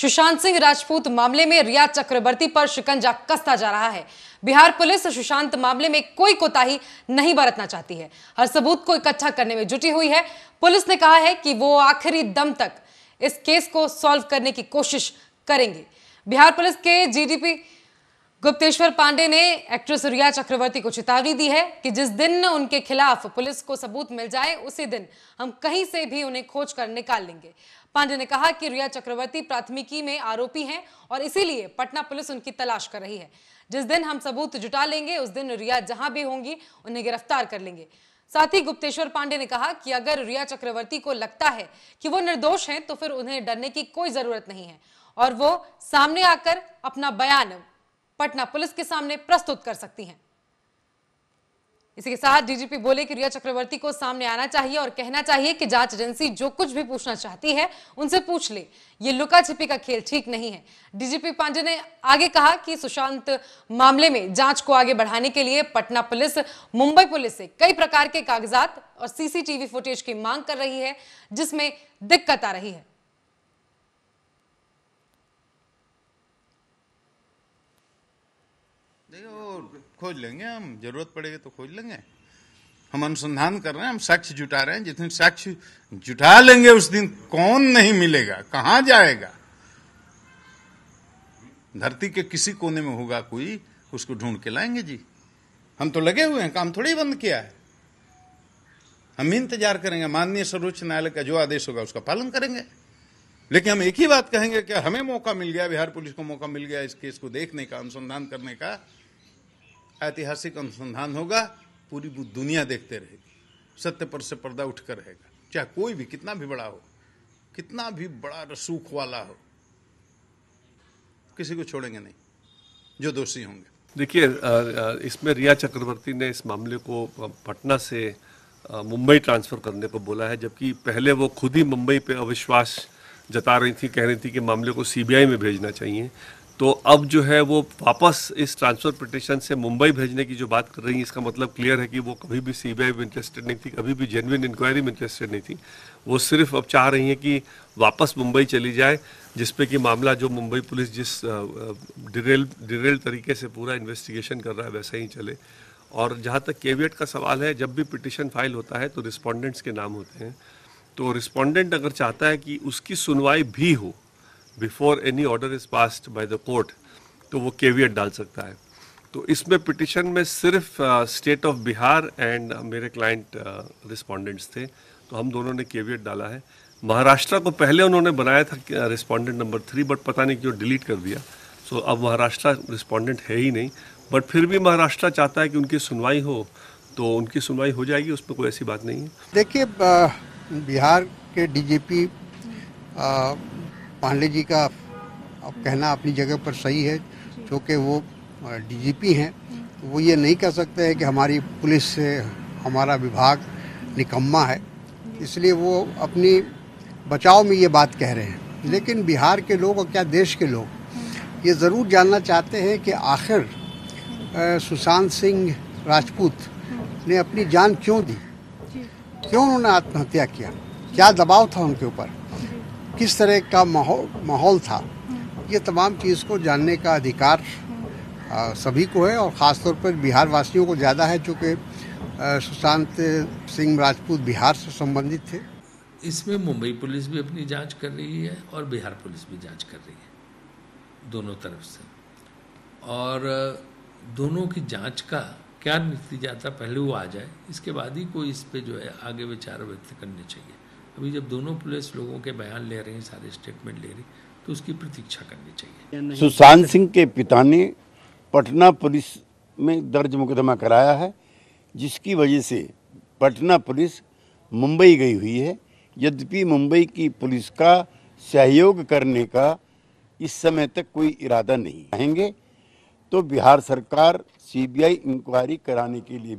सुशांत सिंह राजपूत मामले में रिया चक्रवर्ती पर शिकंजा कसता जा रहा है बिहार पुलिस सुशांत मामले में कोई कोताही नहीं बरतना चाहती है हर सबूत को इकट्ठा करने में जुटी हुई है पुलिस ने कहा है कि वो आखिरी दम तक इस केस को सॉल्व करने की कोशिश करेंगे बिहार पुलिस के जीडीपी गुप्तेश्वर पांडे ने एक्ट्रेस रिया चक्रवर्ती को चेतावनी दी है कि जिस दिन उनके खिलाफ पुलिस को सबूत मिल जाए उसी दिन हम कहीं से भी उन्हें खोज कर निकाल लेंगे पांडे ने कहा कि रिया चक्रवर्ती प्राथमिकी में आरोपी हैं और इसीलिए पटना पुलिस उनकी तलाश कर रही है जिस दिन हम सबूत जुटा लेंगे उस दिन रिया जहां भी होंगी उन्हें गिरफ्तार कर लेंगे साथ ही गुप्तेश्वर पांडे ने कहा कि अगर रिया चक्रवर्ती को लगता है कि वो निर्दोष हैं तो फिर उन्हें डरने की कोई जरूरत नहीं है और वो सामने आकर अपना बयान पटना पुलिस के सामने प्रस्तुत कर सकती हैं इसी के साथ डीजीपी बोले कि रिया चक्रवर्ती को सामने आना चाहिए और कहना चाहिए कि जांच एजेंसी जो कुछ भी पूछना चाहती है उनसे पूछ ले ये लुका छिपी का खेल ठीक नहीं है डीजीपी पांडे ने आगे कहा कि सुशांत मामले में जांच को आगे बढ़ाने के लिए पटना पुलिस मुंबई पुलिस से कई प्रकार के कागजात और सीसीटीवी फुटेज की मांग कर रही है जिसमें दिक्कत आ रही है देखिए वो खोज लेंगे हम जरूरत पड़ेगी तो खोज लेंगे हम अनुसंधान कर रहे हैं हम साक्ष्य जुटा रहे हैं जिस दिन साक्ष्य जुटा लेंगे उस दिन कौन नहीं मिलेगा कहाँ जाएगा धरती के किसी कोने में होगा कोई उसको ढूंढ के लाएंगे जी हम तो लगे हुए हैं काम थोड़ी बंद किया है हम इंतजार करेंगे माननीय सर्वोच्च न्यायालय का जो आदेश होगा उसका पालन करेंगे लेकिन हम एक ही बात कहेंगे कि हमें मौका मिल गया बिहार पुलिस को मौका मिल गया इस केस को देखने का अनुसंधान करने का ऐतिहासिक अनुसंधान होगा पूरी दुनिया देखते रहेगी सत्य पर से पर्दा उठकर रहेगा चाहे कोई भी कितना भी बड़ा हो कितना भी बड़ा रसूख वाला हो किसी को छोड़ेंगे नहीं जो दोषी होंगे देखिए इसमें रिया चक्रवर्ती ने इस मामले को पटना से मुंबई ट्रांसफ़र करने को बोला है जबकि पहले वो खुद ही मुंबई पे अविश्वास जता रही थी कह रही थी कि मामले को सीबीआई में भेजना चाहिए तो अब जो है वो वापस इस ट्रांसफ़र पिटिशन से मुंबई भेजने की जो बात कर रही है इसका मतलब क्लियर है कि वो कभी भी सीबीआई में इंटरेस्टेड नहीं थी कभी भी जेनविन इंक्वायरी में इंटरेस्टेड नहीं थी वो सिर्फ अब चाह रही हैं कि वापस मुंबई चली जाए जिस पे कि मामला जो मुंबई पुलिस जिस डिरेल डिरेल तरीके से पूरा इन्वेस्टिगेशन कर रहा है वैसा ही चले और जहाँ तक केवियट का सवाल है जब भी पिटिशन फाइल होता है तो रिस्पॉन्डेंट्स के नाम होते हैं तो रिस्पॉन्डेंट अगर चाहता है कि उसकी सुनवाई भी हो before any order is passed by the court तो वो केवियट डाल सकता है तो इसमें पिटिशन में सिर्फ स्टेट ऑफ बिहार एंड मेरे क्लाइंट रिस्पोंडेंट्स थे तो हम दोनों ने केवियट डाला है महाराष्ट्र को पहले उन्होंने बनाया था रिस्पोंडेंट नंबर थ्री बट पता नहीं क्यों डिलीट कर दिया सो so, अब महाराष्ट्र रिस्पोंडेंट है ही नहीं बट फिर भी महाराष्ट्र चाहता है कि उनकी सुनवाई हो तो उनकी सुनवाई हो जाएगी उसमें कोई ऐसी बात नहीं है देखिए बिहार के डीजीपी पांडे जी का अब कहना अपनी जगह पर सही है क्योंकि वो डीजीपी हैं वो ये नहीं कह सकते हैं कि हमारी पुलिस से हमारा विभाग निकम्मा है इसलिए वो अपनी बचाव में ये बात कह रहे हैं लेकिन बिहार के लोग और क्या देश के लोग ये ज़रूर जानना चाहते हैं कि आखिर सुशांत सिंह राजपूत ने अपनी जान क्यों दी क्यों उन्होंने आत्महत्या किया क्या दबाव था उनके ऊपर किस तरह का माहौल माहौल था हम्म। ये तमाम चीज़ को जानने का अधिकार हम्म। सभी को है और ख़ास तौर पर बिहार वासियों को ज़्यादा है चूँकि सुशांत सिंह राजपूत बिहार से संबंधित थे इसमें मुंबई पुलिस भी अपनी जांच कर रही है और बिहार पुलिस भी जांच कर रही है दोनों तरफ से और दोनों की जांच का क्या नतीजा था पहले वो आ जाए इसके बाद ही कोई इस पे जो है आगे विचार व्यक्त करने चाहिए अभी जब दोनों पुलिस लोगों के बयान ले रहे हैं सारे स्टेटमेंट ले रहे हैं तो उसकी प्रतीक्षा करनी चाहिए सुशांत सिंह के पिता ने पटना पुलिस में दर्ज मुकदमा कराया है जिसकी वजह से पटना पुलिस मुंबई गई हुई है यद्यपि मुंबई की पुलिस का सहयोग करने का इस समय तक कोई इरादा नहीं कहेंगे तो बिहार सरकार सीबीआई इंक्वायरी कराने के लिए